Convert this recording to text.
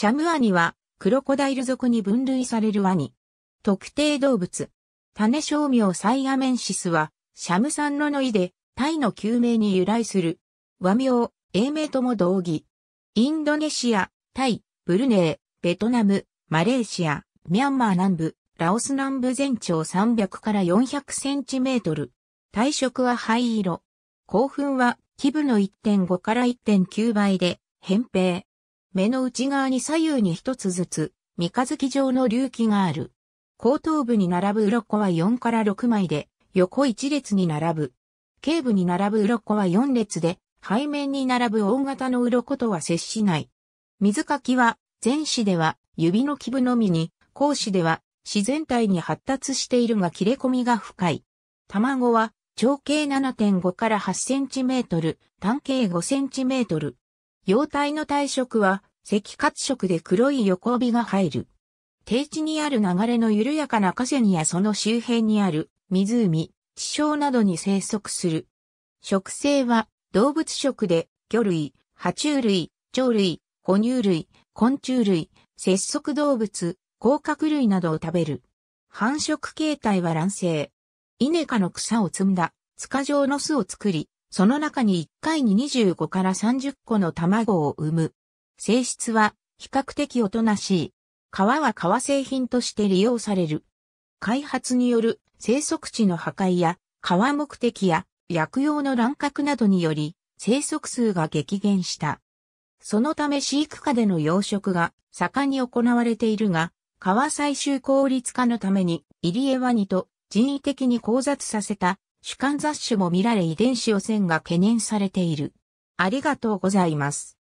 シャムアニは、クロコダイル属に分類されるワニ。特定動物。種商名サイアメンシスは、シャムサンロの意で、タイの救命に由来する。和名、英名とも同義。インドネシア、タイ、ブルネー、ベトナム、マレーシア、ミャンマー南部、ラオス南部全長300から400センチメートル。体色は灰色。興奮は、基部の1.5から1.9倍で、扁平、目の内側に左右に一つずつ、三日月状の隆起がある。後頭部に並ぶ鱗は4から6枚で、横一列に並ぶ。頸部に並ぶ鱗は4列で、背面に並ぶ大型の鱗とは接しない。水かきは、前肢では指の基部のみに、後肢では自然体に発達しているが切れ込みが深い。卵は、長径7.5から8センチメートル、単径5センチメートル。幼体の体色は赤褐色で黒い横帯が入る。低地にある流れの緩やかな河川やその周辺にある湖、地層などに生息する。植生は動物食で魚類、爬虫類、鳥類、哺乳類、昆虫類、節足動物、甲殻類などを食べる。繁殖形態は卵生。イネ科の草を摘んだ、塚状の巣を作り、その中に1回に25から30個の卵を産む。性質は比較的おとなしい。皮は革製品として利用される。開発による生息地の破壊や皮目的や薬用の乱獲などにより生息数が激減した。そのため飼育下での養殖が盛んに行われているが、皮最終効率化のために入り江ワニと人為的に交雑させた主観雑種も見られ遺伝子汚染が懸念されている。ありがとうございます。